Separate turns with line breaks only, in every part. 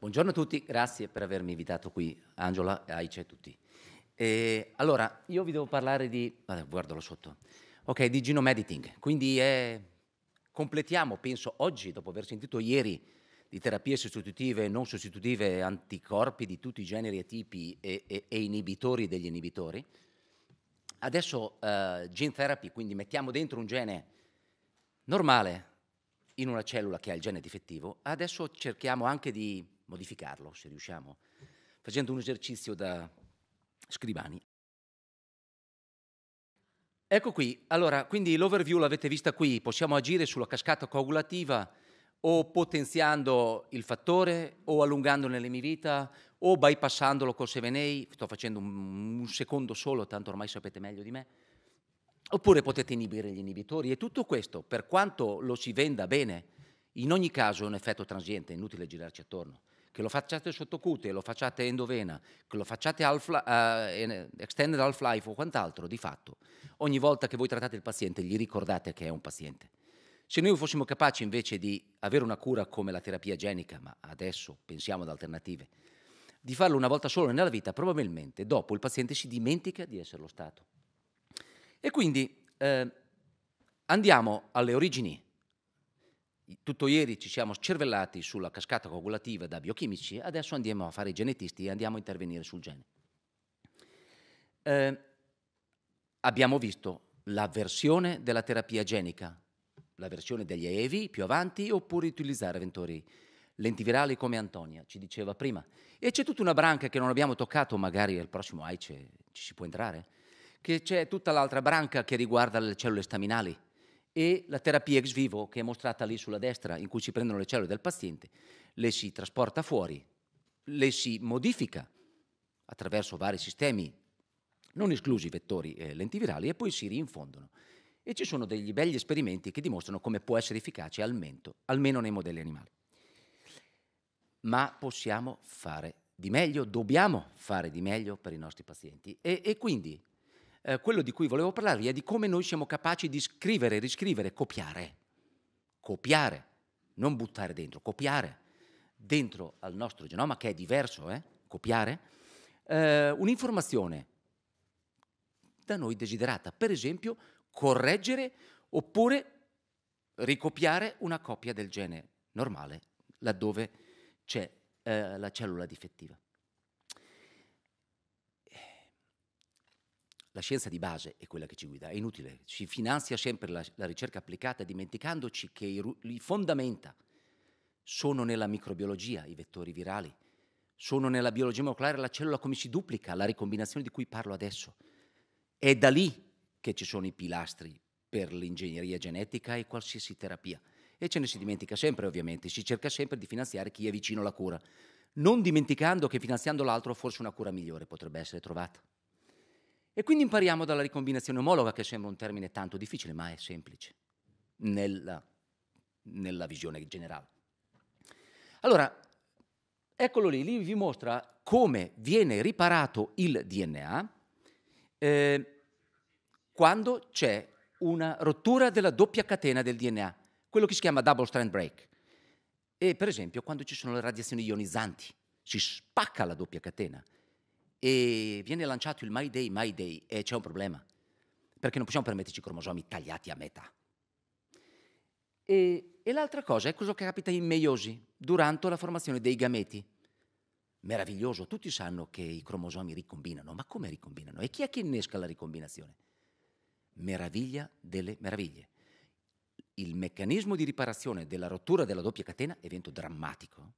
Buongiorno a tutti, grazie per avermi invitato qui, Angela, Aice e tutti. E, allora, io vi devo parlare di... Vabbè, guardalo sotto. Ok, di genome editing, quindi è, completiamo, penso oggi, dopo aver sentito ieri, di terapie sostitutive e non sostitutive, anticorpi di tutti i generi e tipi e, e, e inibitori degli inibitori. Adesso uh, gene therapy, quindi mettiamo dentro un gene normale in una cellula che ha il gene difettivo, adesso cerchiamo anche di modificarlo, se riusciamo, facendo un esercizio da scrivani. Ecco qui, allora, quindi l'overview l'avete vista qui, possiamo agire sulla cascata coagulativa o potenziando il fattore, o allungandone l'emivita, o bypassandolo col 7 sto facendo un, un secondo solo, tanto ormai sapete meglio di me, oppure potete inibire gli inibitori e tutto questo, per quanto lo si venda bene, in ogni caso è un effetto transiente, è inutile girarci attorno che lo facciate sotto cute, lo facciate endovena, che lo facciate half, uh, extended half-life o quant'altro, di fatto, ogni volta che voi trattate il paziente gli ricordate che è un paziente. Se noi fossimo capaci invece di avere una cura come la terapia genica, ma adesso pensiamo ad alternative, di farlo una volta solo nella vita, probabilmente dopo il paziente si dimentica di esserlo stato. E quindi eh, andiamo alle origini tutto ieri ci siamo cervellati sulla cascata coagulativa da biochimici, adesso andiamo a fare i genetisti e andiamo a intervenire sul gene. Eh, abbiamo visto la versione della terapia genica, la versione degli AEV più avanti, oppure utilizzare eventori lentivirali come Antonia ci diceva prima. E c'è tutta una branca che non abbiamo toccato, magari al prossimo AICE ci si può entrare, che c'è tutta l'altra branca che riguarda le cellule staminali e la terapia ex vivo che è mostrata lì sulla destra in cui si prendono le cellule del paziente, le si trasporta fuori, le si modifica attraverso vari sistemi, non esclusi i vettori eh, lentivirali, e poi si rinfondono. E ci sono degli belli esperimenti che dimostrano come può essere efficace al mento, almeno nei modelli animali. Ma possiamo fare di meglio, dobbiamo fare di meglio per i nostri pazienti. E, e quindi eh, quello di cui volevo parlarvi è di come noi siamo capaci di scrivere, riscrivere, copiare. Copiare, non buttare dentro, copiare dentro al nostro genoma, che è diverso, eh? copiare, eh, un'informazione da noi desiderata, per esempio correggere oppure ricopiare una copia del gene normale laddove c'è eh, la cellula difettiva. La scienza di base è quella che ci guida, è inutile, ci finanzia sempre la, la ricerca applicata dimenticandoci che i, i fondamenta sono nella microbiologia, i vettori virali, sono nella biologia molecolare, la cellula come si duplica, la ricombinazione di cui parlo adesso. È da lì che ci sono i pilastri per l'ingegneria genetica e qualsiasi terapia. E ce ne si dimentica sempre, ovviamente, si cerca sempre di finanziare chi è vicino alla cura, non dimenticando che finanziando l'altro forse una cura migliore potrebbe essere trovata. E quindi impariamo dalla ricombinazione omologa, che sembra un termine tanto difficile, ma è semplice nella, nella visione generale. Allora, eccolo lì, lì vi mostra come viene riparato il DNA eh, quando c'è una rottura della doppia catena del DNA, quello che si chiama double strand break. E per esempio quando ci sono le radiazioni ionizzanti, si spacca la doppia catena e viene lanciato il My Day, My Day e c'è un problema, perché non possiamo permetterci cromosomi tagliati a metà. E, e l'altra cosa è quello che capita in meiosi, durante la formazione dei gameti. Meraviglioso, tutti sanno che i cromosomi ricombinano, ma come ricombinano? E chi è che innesca la ricombinazione? Meraviglia delle meraviglie. Il meccanismo di riparazione della rottura della doppia catena evento drammatico.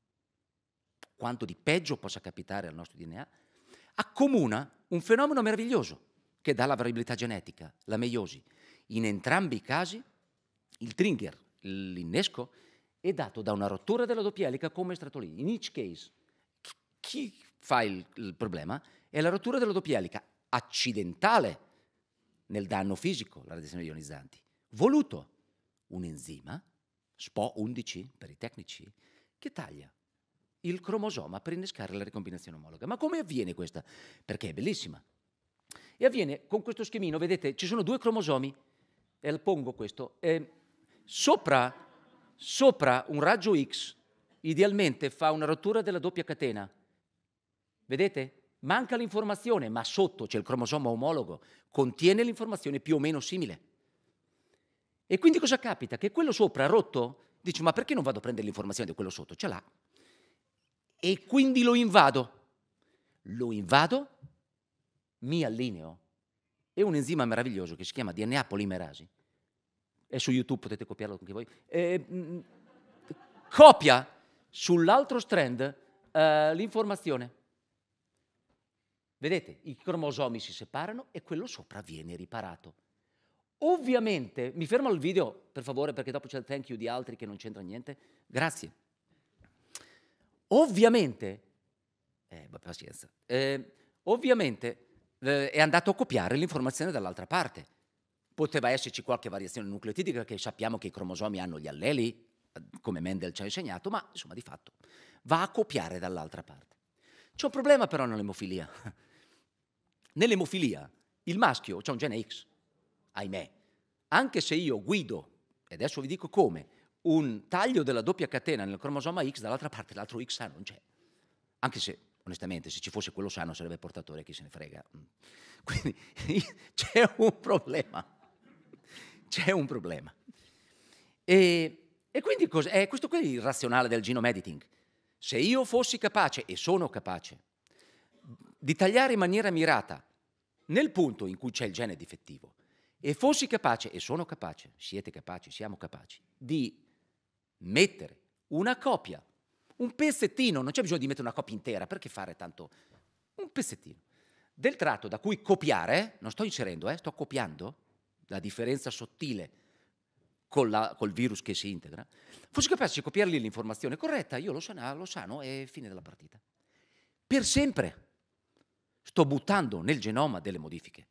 Quanto di peggio possa capitare al nostro DNA, accomuna un fenomeno meraviglioso che dà la variabilità genetica, la meiosi. In entrambi i casi il trigger, l'innesco, è dato da una rottura della doppia elica come stratolini. In each case, chi fa il, il problema è la rottura della doppia elica accidentale nel danno fisico, la radiazione ionizzanti, voluto un enzima, SPO11 per i tecnici, che taglia il cromosoma per innescare la ricombinazione omologa. Ma come avviene questa? Perché è bellissima. E avviene con questo schemino, vedete, ci sono due cromosomi, e pongo questo, e sopra, sopra un raggio X idealmente fa una rottura della doppia catena. Vedete? Manca l'informazione, ma sotto c'è il cromosoma omologo, contiene l'informazione più o meno simile. E quindi cosa capita? Che quello sopra rotto dice ma perché non vado a prendere l'informazione di quello sotto? Ce l'ha e quindi lo invado. Lo invado, mi allineo. È un enzima meraviglioso che si chiama DNA polimerasi. È su YouTube, potete copiarlo anche voi. E, mh, mm, copia sull'altro strand uh, l'informazione. Vedete, i cromosomi si separano e quello sopra viene riparato. Ovviamente, mi fermo al video per favore perché dopo c'è il thank you di altri che non c'entra niente. Grazie. Ovviamente, eh, pazienza, eh, ovviamente eh, è andato a copiare l'informazione dall'altra parte. Poteva esserci qualche variazione nucleotidica che sappiamo che i cromosomi hanno gli alleli, come Mendel ci ha insegnato, ma insomma di fatto va a copiare dall'altra parte. C'è un problema però nell'emofilia. Nell'emofilia il maschio c'è un gene X, ahimè. Anche se io guido, e adesso vi dico come, un taglio della doppia catena nel cromosoma X, dall'altra parte l'altro X sano non c'è. Anche se, onestamente, se ci fosse quello sano sarebbe portatore, chi se ne frega. Mm. Quindi c'è un problema. C'è un problema. E, e quindi è eh, questo qui è il razionale del genome editing. Se io fossi capace, e sono capace, di tagliare in maniera mirata nel punto in cui c'è il gene difettivo, e fossi capace, e sono capace, siete capaci, siamo capaci, di mettere una copia, un pezzettino, non c'è bisogno di mettere una copia intera, perché fare tanto? Un pezzettino del tratto da cui copiare, non sto inserendo, eh, sto copiando la differenza sottile la, col virus che si integra, fossi capace di copiargli l'informazione corretta, io lo, sana, lo sano e fine della partita. Per sempre sto buttando nel genoma delle modifiche.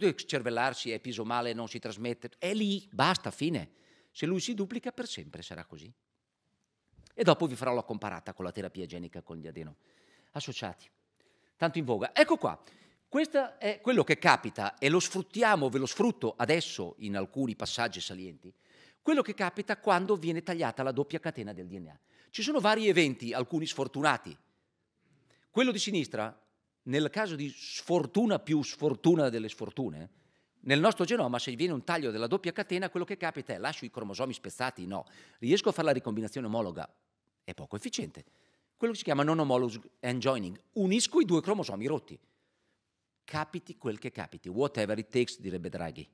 Cervellarsi, episomale, non si trasmette, è lì, basta, fine. Se lui si duplica per sempre sarà così. E dopo vi farò la comparata con la terapia genica con gli adeno associati. Tanto in voga. Ecco qua. Questo è quello che capita e lo sfruttiamo, ve lo sfrutto adesso in alcuni passaggi salienti. Quello che capita quando viene tagliata la doppia catena del DNA. Ci sono vari eventi, alcuni sfortunati. Quello di sinistra, nel caso di sfortuna più sfortuna delle sfortune, nel nostro genoma, se viene un taglio della doppia catena, quello che capita è lascio i cromosomi spezzati? No. Riesco a fare la ricombinazione omologa? È poco efficiente. Quello che si chiama non homologous joining. Unisco i due cromosomi rotti. Capiti quel che capiti, whatever it takes, direbbe Draghi.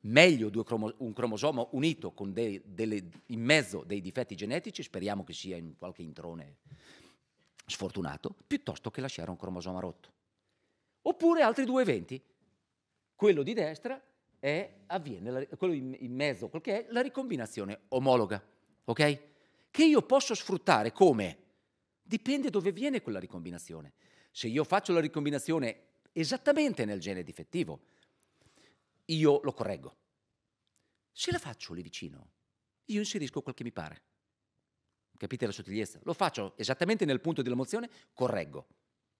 Meglio cromo- un cromosomo unito con dei, delle, in mezzo dei difetti genetici, speriamo che sia in qualche introne sfortunato, piuttosto che lasciare un cromosoma rotto. Oppure altri due eventi quello di destra è, avviene, quello in, in mezzo, quel che è la ricombinazione omologa, ok? Che io posso sfruttare come? Dipende dove viene quella ricombinazione. Se io faccio la ricombinazione esattamente nel gene difettivo, io lo correggo. Se la faccio lì vicino, io inserisco quel che mi pare. Capite la sottigliezza? Lo faccio esattamente nel punto della mozione, correggo,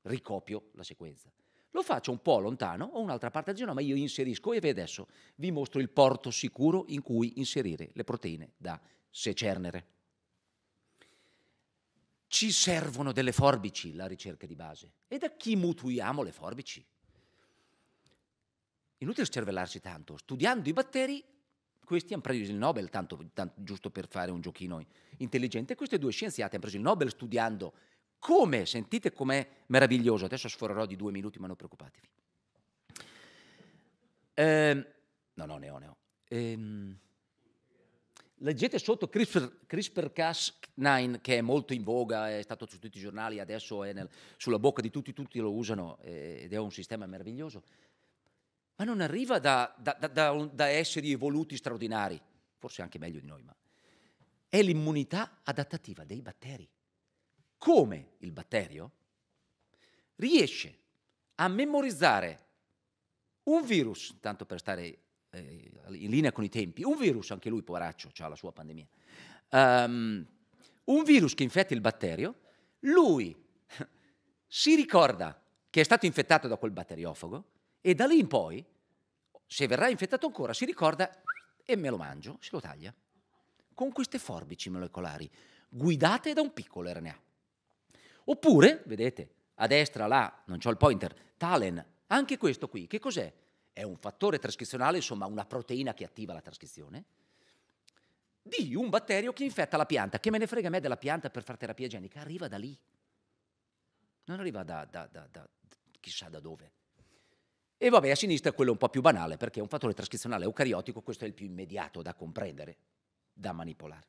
ricopio la sequenza. Lo faccio un po' lontano o un'altra parte del genoma, ma io inserisco e adesso vi mostro il porto sicuro in cui inserire le proteine da secernere. Ci servono delle forbici la ricerca di base. E da chi mutuiamo le forbici? Inutile cervellarsi tanto. Studiando i batteri, questi hanno preso il Nobel, tanto, tanto giusto per fare un giochino intelligente. Queste due scienziate hanno preso il Nobel studiando come? Sentite com'è meraviglioso. Adesso sforerò di due minuti, ma non preoccupatevi. Eh, no, no, ne ho, ne ho. Eh, leggete sotto CRISPR, CRISPR-Cas9, che è molto in voga, è stato su tutti i giornali, adesso è nel, sulla bocca di tutti, tutti lo usano eh, ed è un sistema meraviglioso. Ma non arriva da, da, da, da esseri evoluti straordinari, forse anche meglio di noi, ma è l'immunità adattativa dei batteri come il batterio riesce a memorizzare un virus, tanto per stare eh, in linea con i tempi, un virus, anche lui poveraccio, ha la sua pandemia, um, un virus che infetta il batterio, lui si ricorda che è stato infettato da quel batteriofago e da lì in poi, se verrà infettato ancora, si ricorda e me lo mangio, se lo taglia, con queste forbici molecolari guidate da un piccolo RNA. Oppure, vedete, a destra là, non c'ho il pointer, talen, anche questo qui, che cos'è? È un fattore trascrizionale, insomma una proteina che attiva la trascrizione, di un batterio che infetta la pianta. Che me ne frega a me della pianta per fare terapia genica? Arriva da lì. Non arriva da, da, da, da chissà da dove. E vabbè, a sinistra è quello un po' più banale, perché è un fattore trascrizionale eucariotico, questo è il più immediato da comprendere, da manipolare.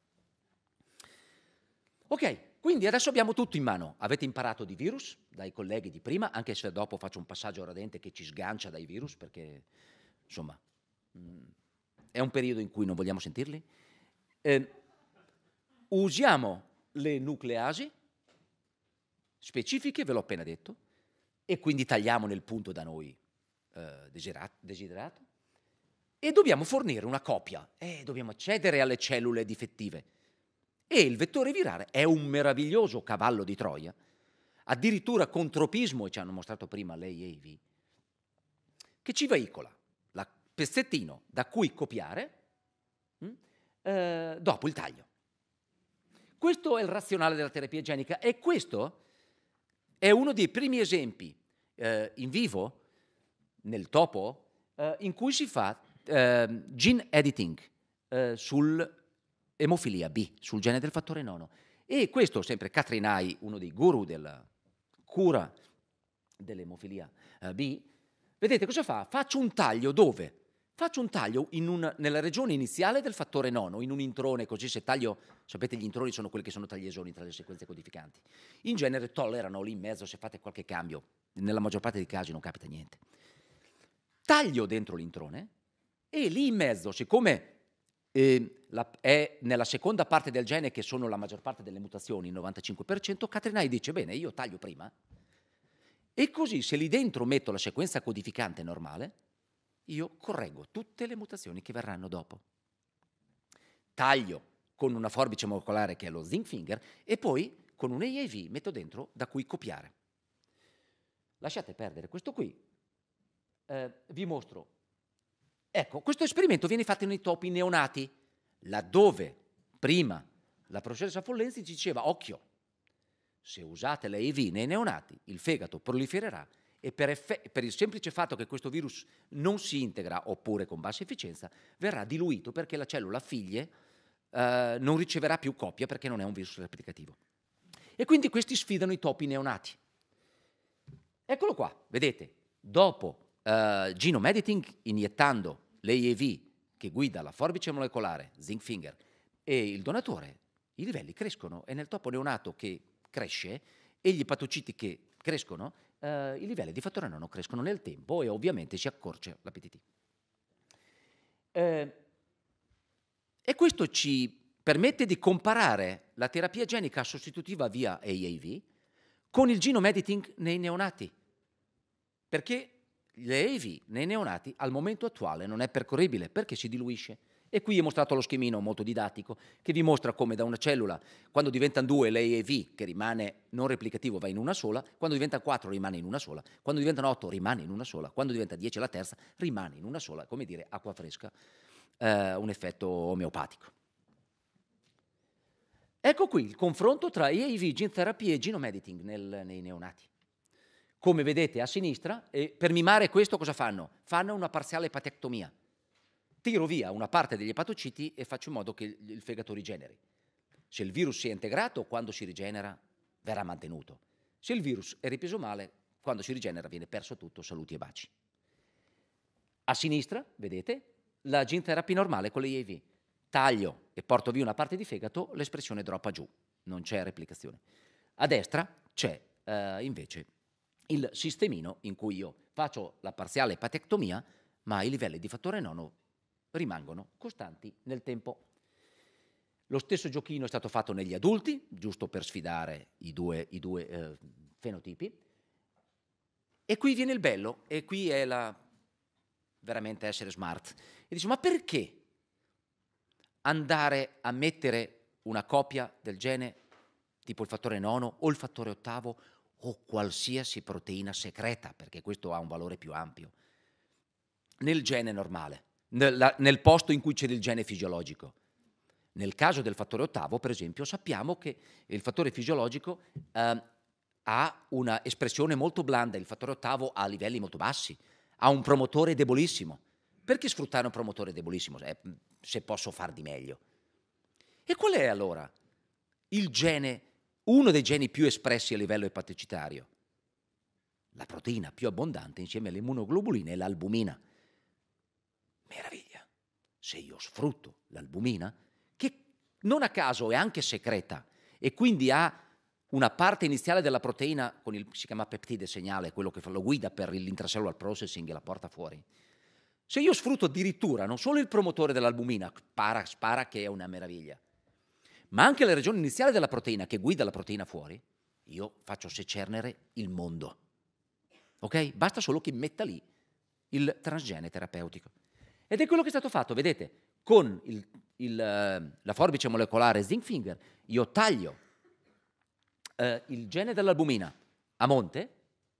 Ok, quindi adesso abbiamo tutto in mano. Avete imparato di virus dai colleghi di prima, anche se dopo faccio un passaggio radente che ci sgancia dai virus, perché insomma mm, è un periodo in cui non vogliamo sentirli. Eh, usiamo le nucleasi specifiche, ve l'ho appena detto, e quindi tagliamo nel punto da noi eh, desiderato, desiderato, e dobbiamo fornire una copia, e eh, dobbiamo accedere alle cellule difettive. E il vettore virale è un meraviglioso cavallo di Troia, addirittura con tropismo, e ci hanno mostrato prima lei e Ivi, che ci veicola la pezzettino da cui copiare mh, mm, eh, dopo il taglio. Questo è il razionale della terapia genica e questo è uno dei primi esempi eh, in vivo, nel topo, eh, in cui si fa eh, gene editing eh, sul emofilia B, sul gene del fattore nono. E questo, sempre Catrinai, uno dei guru della cura dell'emofilia eh, B, vedete cosa fa? Faccio un taglio dove? Faccio un taglio un, nella regione iniziale del fattore nono, in un introne, così se taglio, sapete gli introni sono quelli che sono tagliesoni tra le sequenze codificanti. In genere tollerano lì in mezzo se fate qualche cambio, nella maggior parte dei casi non capita niente. Taglio dentro l'introne e lì in mezzo, siccome eh, la, è nella seconda parte del gene che sono la maggior parte delle mutazioni, il 95%, Catrinai dice bene, io taglio prima e così se lì dentro metto la sequenza codificante normale, io correggo tutte le mutazioni che verranno dopo. Taglio con una forbice molecolare che è lo zinc finger e poi con un AIV metto dentro da cui copiare. Lasciate perdere questo qui, eh, vi mostro Ecco, questo esperimento viene fatto nei topi neonati, laddove prima la professoressa Follenzi ci diceva, occhio, se usate le IV nei neonati, il fegato prolifererà e per, eff- per, il semplice fatto che questo virus non si integra oppure con bassa efficienza verrà diluito perché la cellula figlie eh, non riceverà più copia perché non è un virus replicativo. E quindi questi sfidano i topi neonati. Eccolo qua, vedete, dopo eh, genome editing iniettando l'EIEV che guida la forbice molecolare, zinc finger, e il donatore, i livelli crescono e nel topo neonato che cresce e gli patociti che crescono, eh, i livelli di fattore nono crescono nel tempo e ovviamente si accorce l'APTT. Eh, e questo ci permette di comparare la terapia genica sostitutiva via AAV con il genome editing nei neonati, perché le l'EVI nei neonati al momento attuale non è percorribile perché si diluisce. E qui è mostrato lo schemino molto didattico che vi mostra come da una cellula, quando diventano due, l'EEV, che rimane non replicativo, va in una sola, quando diventa quattro rimane in una sola, quando diventano otto rimane in una sola, quando diventa dieci la terza rimane in una sola, come dire acqua fresca, eh, un effetto omeopatico. Ecco qui il confronto tra EEV, gene therapy e genome editing nel, nei neonati come vedete a sinistra, e per mimare questo cosa fanno? Fanno una parziale epatectomia. Tiro via una parte degli epatociti e faccio in modo che il fegato rigeneri. Se il virus si è integrato, quando si rigenera verrà mantenuto. Se il virus è ripreso male, quando si rigenera viene perso tutto, saluti e baci. A sinistra, vedete, la gene terapia normale con le IAV. Taglio e porto via una parte di fegato, l'espressione droppa giù, non c'è replicazione. A destra c'è eh, invece il sistemino in cui io faccio la parziale patectomia, ma i livelli di fattore nono rimangono costanti nel tempo. Lo stesso giochino è stato fatto negli adulti, giusto per sfidare i due, i due eh, fenotipi. E qui viene il bello, e qui è la, veramente essere smart. E dice, ma perché andare a mettere una copia del gene, tipo il fattore nono o il fattore ottavo, o qualsiasi proteina secreta, perché questo ha un valore più ampio, nel gene normale, nel, nel posto in cui c'è il gene fisiologico. Nel caso del fattore ottavo, per esempio, sappiamo che il fattore fisiologico eh, ha una espressione molto blanda, il fattore ottavo ha livelli molto bassi, ha un promotore debolissimo. Perché sfruttare un promotore debolissimo eh, se posso far di meglio? E qual è allora il gene uno dei geni più espressi a livello epaticitario. La proteina più abbondante insieme all'immunoglobulina è l'albumina. Meraviglia! Se io sfrutto l'albumina, che non a caso è anche secreta e quindi ha una parte iniziale della proteina, il, si chiama peptide segnale, quello che fa, lo guida per l'intracellular processing e la porta fuori. Se io sfrutto addirittura non solo il promotore dell'albumina, spara, spara che è una meraviglia, ma anche la regione iniziale della proteina che guida la proteina fuori, io faccio secernere il mondo. Ok? Basta solo che metta lì il transgene terapeutico. Ed è quello che è stato fatto, vedete, con il, il, eh, la forbice molecolare zinc finger, io taglio eh, il gene dell'albumina a monte,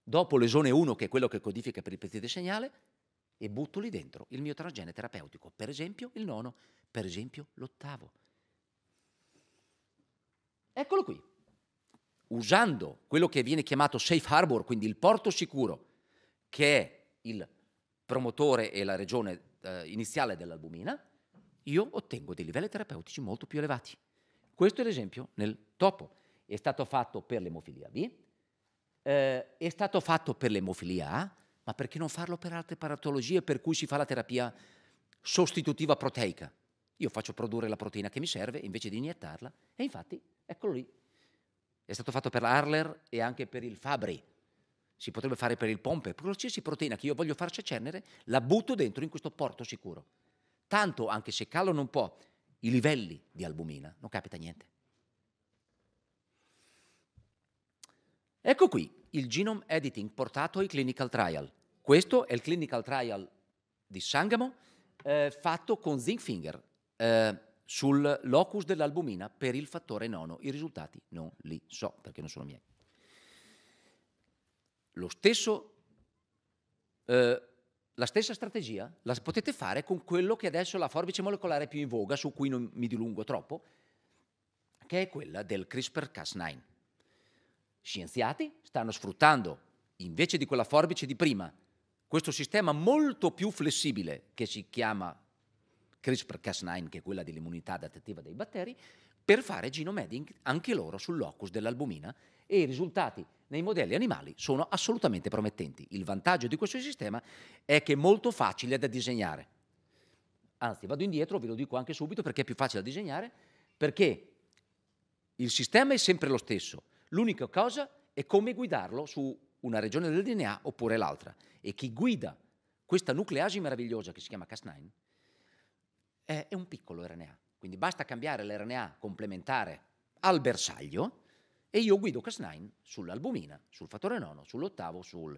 dopo l'esone 1 che è quello che codifica per il peptide segnale, e butto lì dentro il mio transgene terapeutico, per esempio il nono, per esempio l'ottavo. Eccolo qui. Usando quello che viene chiamato safe harbor, quindi il porto sicuro, che è il promotore e la regione eh, iniziale dell'albumina, io ottengo dei livelli terapeutici molto più elevati. Questo è l'esempio nel topo. È stato fatto per l'emofilia B, eh, è stato fatto per l'emofilia A, ma perché non farlo per altre paratologie per cui si fa la terapia sostitutiva proteica? Io faccio produrre la proteina che mi serve invece di iniettarla e infatti Eccolo lì. È stato fatto per l'Arler e anche per il Fabri. Si potrebbe fare per il Pompe. Per qualsiasi proteina che io voglio farci accennere, la butto dentro in questo porto sicuro. Tanto, anche se calano un po' i livelli di albumina, non capita niente. Ecco qui il genome editing portato ai clinical trial. Questo è il clinical trial di Sangamo eh, fatto con Zinfinger. Eh, sul locus dell'albumina per il fattore nono. I risultati non li so perché non sono miei. Lo stesso, eh, la stessa strategia la potete fare con quello che adesso è la forbice molecolare più in voga, su cui non mi dilungo troppo, che è quella del CRISPR-Cas9. Scienziati stanno sfruttando, invece di quella forbice di prima, questo sistema molto più flessibile che si chiama CRISPR-Cas9, che è quella dell'immunità adattativa dei batteri, per fare genome editing anche loro sul locus dell'albumina e i risultati nei modelli animali sono assolutamente promettenti. Il vantaggio di questo sistema è che è molto facile da disegnare. Anzi, vado indietro, ve lo dico anche subito perché è più facile da disegnare, perché il sistema è sempre lo stesso, l'unica cosa è come guidarlo su una regione del DNA oppure l'altra. E chi guida questa nucleasi meravigliosa che si chiama Cas9 eh, è un piccolo RNA. Quindi basta cambiare l'RNA complementare al bersaglio e io guido Cas9 sull'albumina, sul fattore nono, sull'ottavo, sul,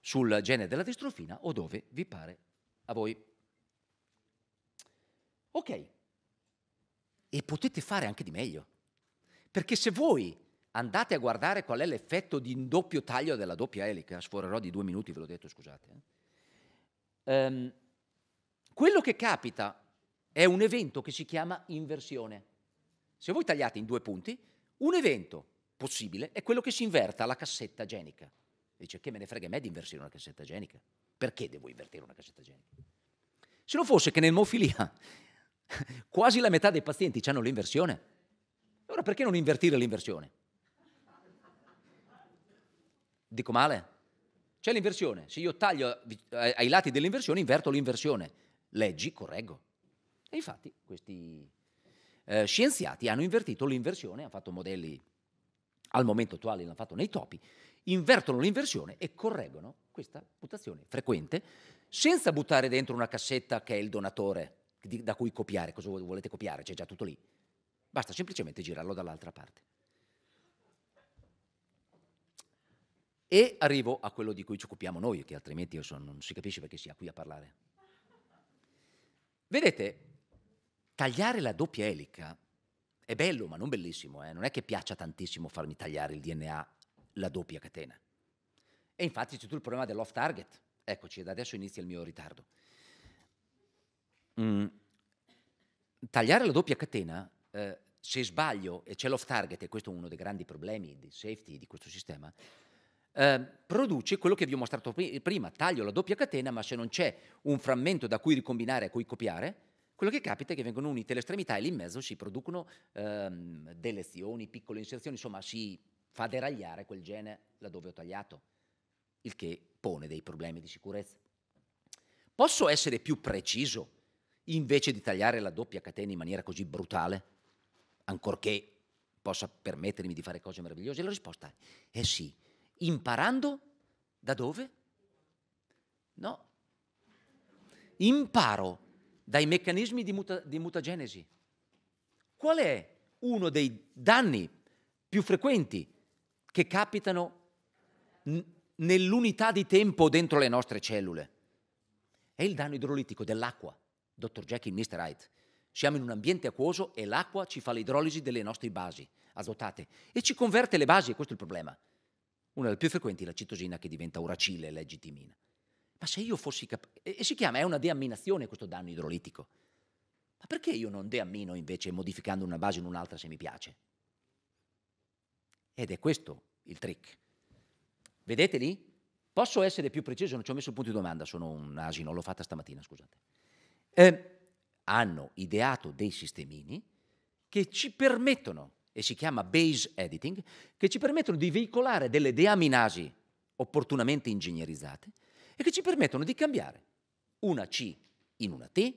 sul gene della distrofina o dove vi pare a voi. Ok, e potete fare anche di meglio, perché se voi andate a guardare qual è l'effetto di doppio taglio della doppia elica, sforerò di due minuti, ve l'ho detto, scusate. Eh. Um, quello che capita è un evento che si chiama inversione. Se voi tagliate in due punti, un evento possibile è quello che si inverta la cassetta genica. Dice che me ne frega a me di inversire una cassetta genica? Perché devo invertire una cassetta genica? Se non fosse che nell'emofilia quasi la metà dei pazienti hanno l'inversione, allora perché non invertire l'inversione? Dico male? C'è l'inversione. Se io taglio eh, ai lati dell'inversione, inverto l'inversione. Leggi, correggo. E infatti questi eh, scienziati hanno invertito l'inversione, hanno fatto modelli al momento attuale, l'hanno fatto nei topi, invertono l'inversione e correggono questa mutazione frequente senza buttare dentro una cassetta che è il donatore da cui copiare, cosa volete copiare, c'è già tutto lì. Basta semplicemente girarlo dall'altra parte. E arrivo a quello di cui ci occupiamo noi, che altrimenti so, non si capisce perché sia qui a parlare. Vedete, Tagliare la doppia elica è bello, ma non bellissimo, eh? non è che piaccia tantissimo farmi tagliare il DNA la doppia catena. E infatti c'è tutto il problema dell'off target. Eccoci, da adesso inizia il mio ritardo. Mm. Tagliare la doppia catena, eh, se sbaglio, e c'è l'off target, e questo è uno dei grandi problemi di safety di questo sistema, eh, produce quello che vi ho mostrato prima, taglio la doppia catena, ma se non c'è un frammento da cui ricombinare e a cui copiare, quello che capita è che vengono unite le estremità e lì in mezzo si producono ehm, delle piccole inserzioni, insomma si fa deragliare quel gene laddove ho tagliato, il che pone dei problemi di sicurezza. Posso essere più preciso invece di tagliare la doppia catena in maniera così brutale, ancorché possa permettermi di fare cose meravigliose? La risposta è sì. Imparando da dove? No. Imparo dai meccanismi di, muta- di mutagenesi. Qual è uno dei danni più frequenti che capitano n- nell'unità di tempo dentro le nostre cellule? È il danno idrolitico dell'acqua, dottor Jackie e Mr. Hyde. Siamo in un ambiente acquoso e l'acqua ci fa l'idrolisi delle nostre basi azotate e ci converte le basi, e questo è il problema. Una delle più frequenti è la citosina che diventa uracile, la ma se io fossi capace... E, si chiama, è una deamminazione questo danno idrolitico. Ma perché io non deammino invece modificando una base in un'altra se mi piace? Ed è questo il trick. Vedete lì? Posso essere più preciso, non ci ho messo il punto di domanda, sono un asino, l'ho fatta stamattina, scusate. Eh, hanno ideato dei sistemini che ci permettono, e si chiama base editing, che ci permettono di veicolare delle deaminasi opportunamente ingegnerizzate, e che ci permettono di cambiare una C in una T,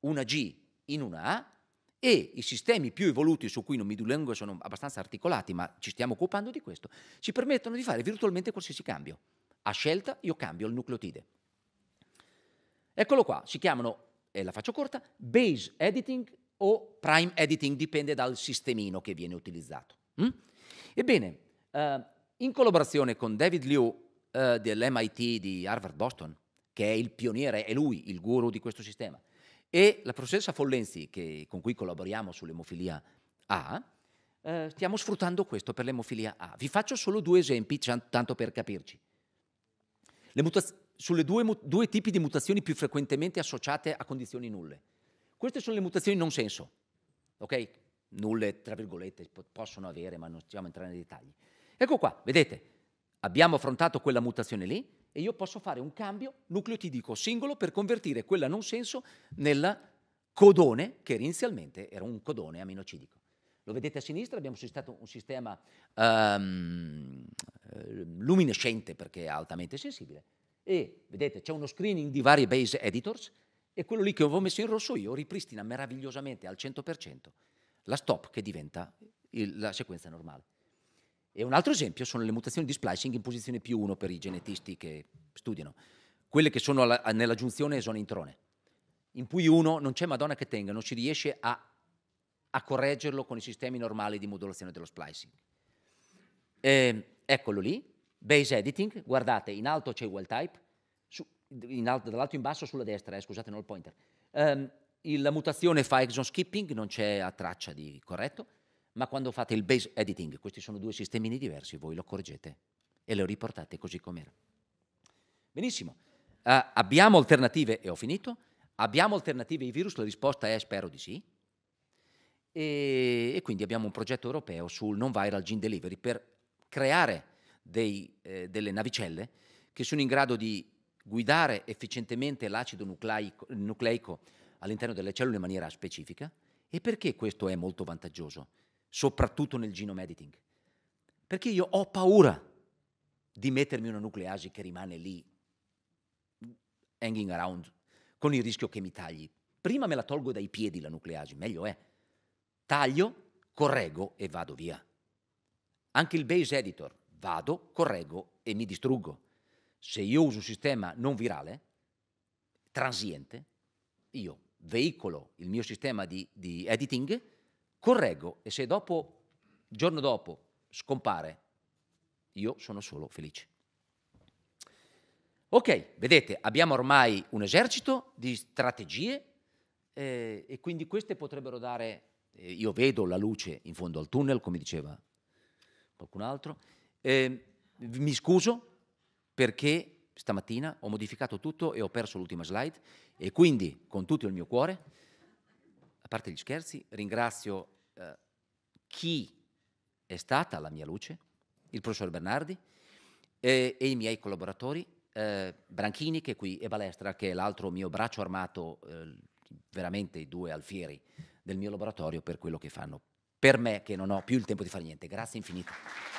una G in una A e i sistemi più evoluti su cui non mi dilungo sono abbastanza articolati, ma ci stiamo occupando di questo, ci permettono di fare virtualmente qualsiasi cambio. A scelta io cambio il nucleotide. Eccolo qua, si chiamano, e la faccio corta, base editing o prime editing, dipende dal sistemino che viene utilizzato. Mm? Ebbene, eh, in collaborazione con David Liu eh, dell'MIT di Harvard Boston, che è il pioniere, è lui il guru di questo sistema, e la professoressa Follenzi, che, con cui collaboriamo sull'emofilia A, eh, stiamo sfruttando questo per l'emofilia A. Vi faccio solo due esempi, tanto per capirci. Mutaz- sulle due, mu- due tipi di mutazioni più frequentemente associate a condizioni nulle. Queste sono le mutazioni non senso, ok? Nulle, tra virgolette, possono avere, ma non stiamo entrando nei dettagli. Ecco qua, vedete, abbiamo affrontato quella mutazione lì e io posso fare un cambio nucleotidico singolo per convertire quella non senso nel codone che inizialmente era un codone aminocidico. Lo vedete a sinistra, abbiamo sistemato un sistema um, luminescente perché è altamente sensibile e vedete c'è uno screening di vari base editors e quello lì che avevo messo in rosso io ripristina meravigliosamente al 100% la stop che diventa il, la sequenza normale. E un altro esempio sono le mutazioni di splicing in posizione più 1 per i genetisti che studiano, quelle che sono alla, nella giunzione esone-introne, in cui 1 non c'è Madonna che tenga, non si riesce a, a correggerlo con i sistemi normali di modulazione dello splicing. E, ehm, eccolo lì, base editing, guardate, in alto c'è well type, su, in alto, dall'alto in basso sulla destra, eh, scusate, non il pointer. Um, la mutazione fa exon skipping, non c'è a traccia di corretto ma quando fate il base editing, questi sono due sistemini diversi, voi lo correggete e lo riportate così com'era. Benissimo, uh, abbiamo alternative, e ho finito, abbiamo alternative ai virus, la risposta è spero di sì, e, e quindi abbiamo un progetto europeo sul non-viral gene delivery per creare dei, eh, delle navicelle che sono in grado di guidare efficientemente l'acido nucleico, nucleico all'interno delle cellule in maniera specifica. E perché questo è molto vantaggioso? soprattutto nel genome editing. Perché io ho paura di mettermi una nucleasi che rimane lì, hanging around, con il rischio che mi tagli. Prima me la tolgo dai piedi la nucleasi, meglio è. Taglio, correggo e vado via. Anche il base editor, vado, correggo e mi distruggo. Se io uso un sistema non virale, transiente, io veicolo il mio sistema di, di editing correggo e se dopo, giorno dopo, scompare, io sono solo felice. Ok, vedete, abbiamo ormai un esercito di strategie eh, e quindi queste potrebbero dare, eh, io vedo la luce in fondo al tunnel, come diceva qualcun altro. Eh, mi scuso perché stamattina ho modificato tutto e ho perso l'ultima slide e quindi con tutto il mio cuore a parte gli scherzi, ringrazio eh, chi è stata la mia luce, il professor Bernardi eh, e i miei collaboratori, eh, Branchini che è qui e Balestra che è l'altro mio braccio armato, eh, veramente i due alfieri del mio laboratorio per quello che fanno per me che non ho più il tempo di fare niente. Grazie infinite.